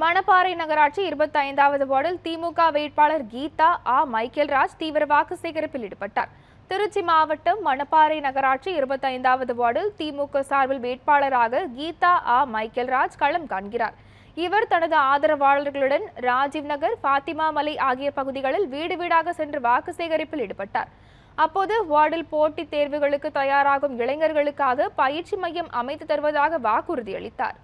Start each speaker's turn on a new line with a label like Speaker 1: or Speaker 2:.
Speaker 1: மணப்பாறை நகராட்சி இருபத்தைந்தாவது வார்டில் திமுக வேட்பாளர் கீதா ஆ மைக்கேல்ராஜ் தீவிர வாக்கு சேகரிப்பில் ஈடுபட்டார் திருச்சி மாவட்டம் மணப்பாறை நகராட்சி இருபத்தைந்தாவது வார்டில் திமுக சார்பில் வேட்பாளராக கீதா ஆ மைக்கேல்ராஜ் களம் காண்கிறார் இவர் தனது ஆதரவாளர்களுடன் ராஜீவ் நகர் ஃபாத்திமா மலை ஆகிய பகுதிகளில் வீடு வீடாக சென்று வாக்கு சேகரிப்பில் ஈடுபட்டார் அப்போது வார்டில் போட்டித் தேர்வுகளுக்கு தயாராகும் இளைஞர்களுக்காக பயிற்சி மையம் அமைத்து தருவதாக வாக்குறுதியளித்தார்